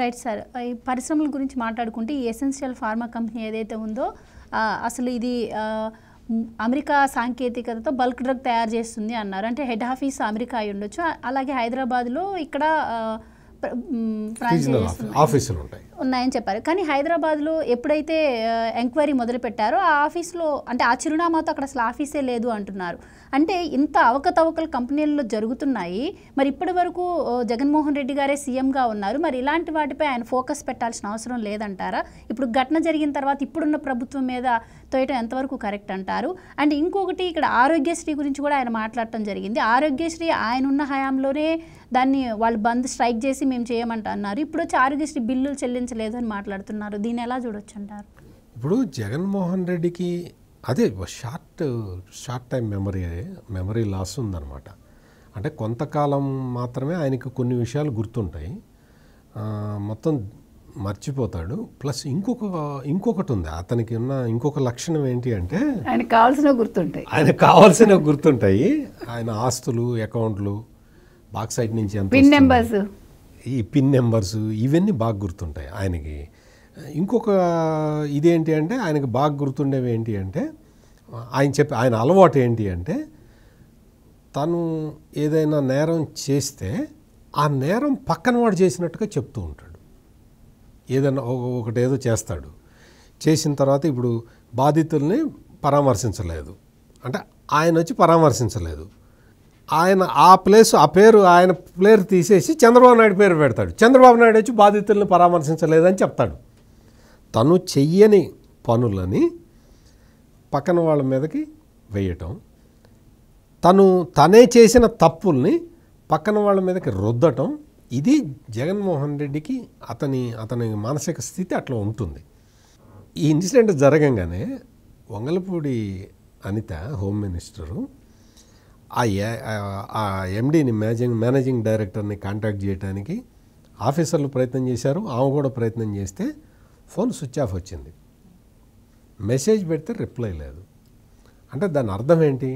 right sir ఈ పరిశ్రమల గురించి మాట్లాడుకుంటే ఈ ఎసెన్షియల్ ఫార్మా కంపెనీ ఏదైతే ఉందో అసలు ఇది అమెరికా సాంకేతికతతో బల్క్ డ్రగ్ తయారు చేస్తుంది అన్నారు అంటే హెడ్ ఆఫీస్ అమెరికా అయి ఉండొచ్చు అలాగే హైదరాబాద్లో ఇక్కడ ఆఫీసులు ఉంటాయి ఉన్నాయని చెప్పారు కానీ హైదరాబాద్లో ఎప్పుడైతే ఎంక్వైరీ మొదలుపెట్టారో ఆ ఆఫీస్లో అంటే ఆ చిరునామాతో అక్కడ అసలు ఆఫీసే లేదు అంటున్నారు అంటే ఇంత అవకతవకలు కంపెనీల్లో జరుగుతున్నాయి మరి ఇప్పటి వరకు జగన్మోహన్ రెడ్డి గారే సీఎంగా ఉన్నారు మరి ఇలాంటి వాటిపై ఆయన ఫోకస్ పెట్టాల్సిన అవసరం లేదంటారా ఇప్పుడు ఘటన జరిగిన తర్వాత ఇప్పుడున్న ప్రభుత్వం మీద తోయటం ఎంతవరకు కరెక్ట్ అంటారు అండ్ ఇంకొకటి ఇక్కడ ఆరోగ్యశ్రీ గురించి కూడా ఆయన మాట్లాడటం జరిగింది ఆరోగ్యశ్రీ ఆయన ఉన్న హయాంలోనే దాన్ని వాళ్ళు బంద్ స్ట్రైక్ చేసి మేము చేయమంట అన్నారు ఇప్పుడు వచ్చి ఆరోగ్యశ్రీ బిల్లులు చెల్లించలేదు అని మాట్లాడుతున్నారు దీన్ని ఎలా చూడొచ్చు అంటారు ఇప్పుడు జగన్మోహన్ రెడ్డికి అదే short short time memory memory loss ఉందన్నమాట అంటే కొంతకాలం మాత్రమే ఆయనకు కొన్ని విషయాలు గుర్తుంటాయి మొత్తం మర్చిపోతాడు ప్లస్ ఇంకొక ఇంకొకటి ఉంది అతనికి ఉన్న ఇంకొక లక్షణం ఏంటి అంటే ఆయన కావాల్సిన గుర్తుంటాయి ఆయన కావాల్సిన గుర్తుంటాయి ఆయన ఆస్తులు అకౌంట్లు బాక్సైట్ నుంచి ఎంత పిన్ నెంబర్స్ ఈ పిన్ నెంబర్స్ ఇవన్నీ బాగా గుర్తుంటాయి ఆయనకి ఇంకొక ఇదేంటి అంటే ఆయనకి బాగా గుర్తుండేవి ఏంటి అంటే ఆయన చెప్పే ఆయన అలవాటు ఏంటి అంటే తను ఏదైనా నేరం చేస్తే ఆ నేరం పక్కన వాడు చేసినట్టుగా చెప్తూ ఉంటాడు ఏదైనా ఒకటి ఏదో చేస్తాడు చేసిన తర్వాత ఇప్పుడు బాధితుల్ని పరామర్శించలేదు అంటే ఆయన వచ్చి పరామర్శించలేదు ఆయన ఆ ప్లేస్ ఆ పేరు ఆయన పేరు తీసేసి చంద్రబాబు నాయుడు పేరు పెడతాడు చంద్రబాబు నాయుడు వచ్చి బాధితులను పరామర్శించలేదని చెప్తాడు తను చెయ్యని పనులని పక్కన వాళ్ళ మీదకి వేయటం తను తనే చేసిన తప్పుల్ని పక్కన వాళ్ళ మీదకి రుద్దటం ఇది జగన్మోహన్ రెడ్డికి అతని అతని మానసిక స్థితి అట్లా ఉంటుంది ఈ ఇన్సిడెంట్ జరగంగానే వంగలపూడి అనిత హోమ్ మినిస్టరు ఆ ఆ ఎండీని మేనేజింగ్ మేనేజింగ్ డైరెక్టర్ని కాంటాక్ట్ చేయడానికి ఆఫీసర్లు ప్రయత్నం చేశారు ఆమె కూడా ప్రయత్నం చేస్తే ఫోన్ స్విచ్ ఆఫ్ వచ్చింది మెసేజ్ పెడితే రిప్లై లేదు అంటే దాని అర్థం ఏంటి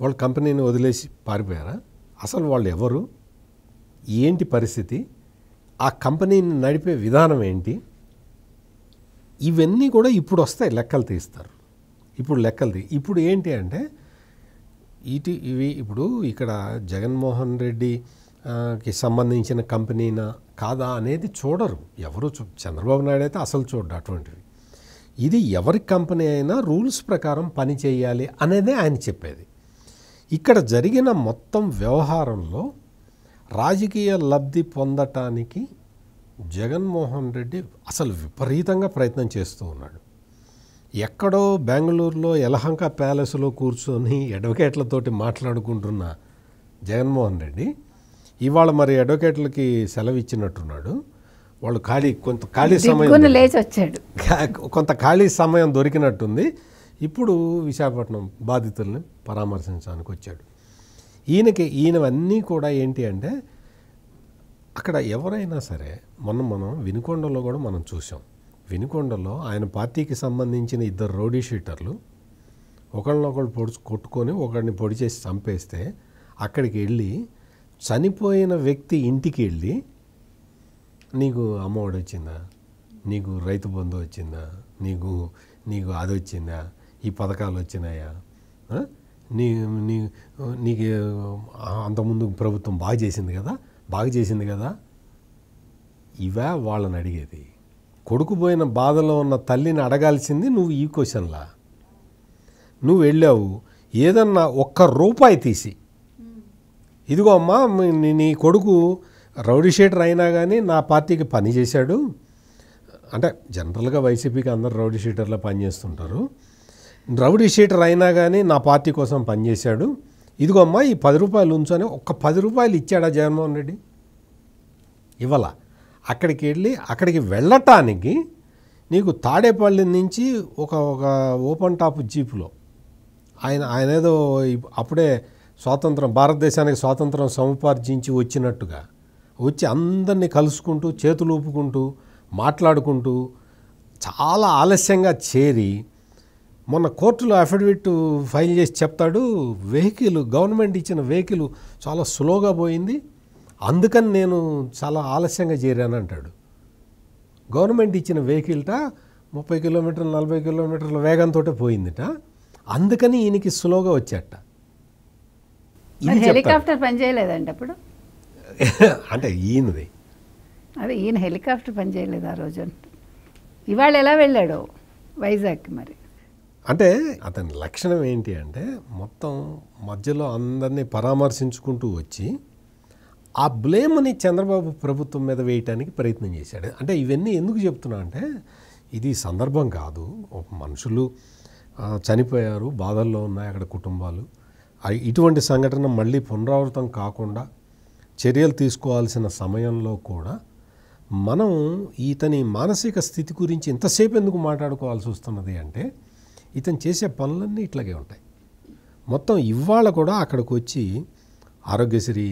వాళ్ళు కంపెనీని వదిలేసి పారిపోయారా అసలు వాళ్ళు ఎవరు ఏంటి పరిస్థితి ఆ కంపెనీని నడిపే విధానం ఏంటి ఇవన్నీ కూడా ఇప్పుడు వస్తాయి లెక్కలు తీస్తారు ఇప్పుడు లెక్కలు తీ ఇప్పుడు ఏంటి అంటే ఇటు ఇవి ఇప్పుడు ఇక్కడ జగన్మోహన్ రెడ్డి కి సంబంధించిన కంపెనీనా కాదా అనేది చూడరు ఎవరు చంద్రబాబు నాయుడు అయితే అసలు చూడడు అటువంటివి ఇది ఎవరి కంపెనీ అయినా రూల్స్ ప్రకారం పని చేయాలి అనేదే ఆయన చెప్పేది ఇక్కడ జరిగిన మొత్తం వ్యవహారంలో రాజకీయ లబ్ధి పొందటానికి జగన్మోహన్ రెడ్డి అసలు విపరీతంగా ప్రయత్నం చేస్తూ ఉన్నాడు ఎక్కడో బెంగళూరులో యలహంక ప్యాలెస్లో కూర్చొని అడ్వకేట్లతోటి మాట్లాడుకుంటున్న జగన్మోహన్ రెడ్డి ఇవాళ మరి అడ్వకేట్లకి సెలవు ఇచ్చినట్టున్నాడు వాళ్ళు ఖాళీ కొంత ఖాళీ సమయం లేచి వచ్చాడు కొంత ఖాళీ సమయం దొరికినట్టుంది ఇప్పుడు విశాఖపట్నం బాధితుల్ని పరామర్శించడానికి వచ్చాడు ఈయనకి ఈయనవన్నీ కూడా ఏంటి అంటే అక్కడ ఎవరైనా సరే మొన్న మనం వినుకొండలో కూడా మనం చూసాం వినుకొండలో ఆయన పార్టీకి సంబంధించిన ఇద్దరు రౌడీ షీటర్లు ఒకళ్ళనొకళ్ళు పొడిచి కొట్టుకొని ఒకడిని పొడి చేసి చంపేస్తే అక్కడికి వెళ్ళి చనిపోయిన వ్యక్తి ఇంటికి వెళ్ళి నీకు అమ్మఒడి వచ్చిందా నీకు రైతు బంధు వచ్చిందా నీకు నీకు అది వచ్చిందా ఈ పథకాలు వచ్చినాయా నీ నీ నీకు అంతకుముందు ప్రభుత్వం బాగా చేసింది కదా బాగా చేసింది కదా ఇవే వాళ్ళని అడిగేది కొడుకుపోయిన బాధలో ఉన్న తల్లిని అడగాల్సింది నువ్వు ఈ క్వశ్చన్లా నువ్వు వెళ్ళావు ఏదన్నా ఒక్క రూపాయి తీసి ఇదిగో అమ్మా నీ కొడుకు రౌడీ షీటర్ అయినా కానీ నా పార్టీకి పని చేశాడు అంటే జనరల్గా వైసీపీకి అందరు రౌడీ షీటర్లో పనిచేస్తుంటారు రౌడీ షీటర్ అయినా కానీ నా పార్టీ కోసం పనిచేశాడు ఇదిగో అమ్మా ఈ పది రూపాయలు ఉంచు అని ఒక్క పది రూపాయలు ఇచ్చాడా జగన్మోహన్ రెడ్డి ఇవ్వాలా అక్కడికి వెళ్ళి అక్కడికి వెళ్ళటానికి నీకు తాడేపల్లి నుంచి ఒక ఒక ఓపెన్ టాప్ జీపులో ఆయన ఆయన ఏదో అప్పుడే స్వాతంత్రం భారతదేశానికి స్వాతంత్రం సముపార్జించి వచ్చినట్టుగా వచ్చి అందరినీ కలుసుకుంటూ చేతులు ఊపుకుంటూ మాట్లాడుకుంటూ చాలా ఆలస్యంగా చేరి మొన్న కోర్టులో అఫిడవిట్ ఫైల్ చేసి చెప్తాడు వెహికల్ గవర్నమెంట్ ఇచ్చిన వెహికల్ చాలా స్లోగా పోయింది అందుకని నేను చాలా ఆలస్యంగా చేరాను అంటాడు గవర్నమెంట్ ఇచ్చిన వెహికల్ట ముప్పై కిలోమీటర్లు నలభై కిలోమీటర్ల వేగంతో పోయిందిట అందుకని ఈయనకి స్లోగా వచ్చాట హెలికాప్టర్ పనిచేయలేదండి అప్పుడు అంటే ఈయనది అదే ఈయన హెలికాప్టర్ పనిచేయలేదు ఆ రోజు ఇవాళ ఎలా వెళ్ళాడు వైజాగ్ మరి అంటే అతని లక్షణం ఏంటి అంటే మొత్తం మధ్యలో అందరినీ పరామర్శించుకుంటూ వచ్చి ఆ బ్లేమ్ని చంద్రబాబు ప్రభుత్వం మీద వేయటానికి ప్రయత్నం చేశాడు అంటే ఇవన్నీ ఎందుకు చెప్తున్నా అంటే ఇది సందర్భం కాదు మనుషులు చనిపోయారు బాధల్లో ఉన్నాయి అక్కడ కుటుంబాలు ఇటువంటి సంఘటన మళ్ళీ పునరావృతం కాకుండా చర్యలు తీసుకోవాల్సిన సమయంలో కూడా మనం ఇతని మానసిక స్థితి గురించి ఎంతసేపు ఎందుకు మాట్లాడుకోవాల్సి వస్తున్నది అంటే ఇతను చేసే పనులన్నీ ఇట్లాగే ఉంటాయి మొత్తం ఇవాళ కూడా అక్కడికి వచ్చి ఆరోగ్యశ్రీ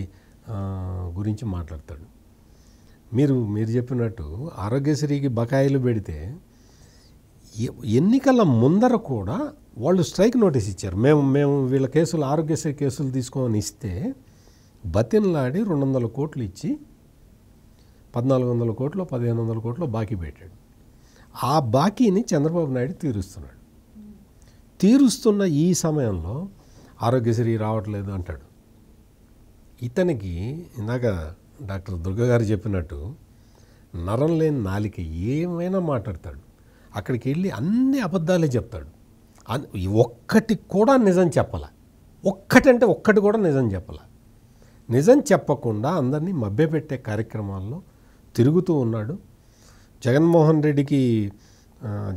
గురించి మాట్లాడతాడు మీరు మీరు చెప్పినట్టు ఆరోగ్యశ్రీకి బకాయిలు పెడితే ఎన్నికల ముందర కూడా వాళ్ళు స్ట్రైక్ నోటీస్ ఇచ్చారు మేము మేము వీళ్ళ కేసులు ఆరోగ్యశ్రీ కేసులు తీసుకొని ఇస్తే బతిన్లాడి రెండు వందల కోట్లు ఇచ్చి పద్నాలుగు వందల కోట్లు పదిహేను వందల కోట్లు బాకీ పెట్టాడు ఆ బాకీని చంద్రబాబు నాయుడు తీరుస్తున్నాడు తీరుస్తున్న ఈ సమయంలో ఆరోగ్యశ్రీ రావట్లేదు అంటాడు ఇతనికి ఇందాక డాక్టర్ దుర్గ గారు చెప్పినట్టు నరం లేని నాలిక ఏమైనా మాట్లాడతాడు అక్కడికి వెళ్ళి అన్ని అబద్ధాలే చెప్తాడు ఒక్కటి కూడా నిజం చెప్పాల ఒక్కటంటే ఒక్కటి కూడా నిజం చెప్పాల నిజం చెప్పకుండా అందరినీ మభ్యపెట్టే కార్యక్రమాల్లో తిరుగుతూ ఉన్నాడు జగన్మోహన్ రెడ్డికి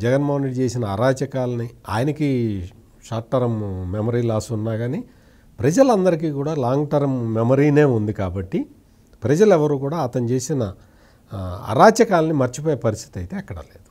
జగన్మోహన్ రెడ్డి చేసిన అరాచకాలని ఆయనకి షార్ట్ టర్మ్ మెమరీ లాస్ ఉన్నా కానీ ప్రజలందరికీ కూడా లాంగ్ టర్మ్ మెమరీనే ఉంది కాబట్టి ప్రజలెవరూ కూడా అతను చేసిన అరాచకాలని మర్చిపోయే పరిస్థితి అయితే అక్కడ లేదు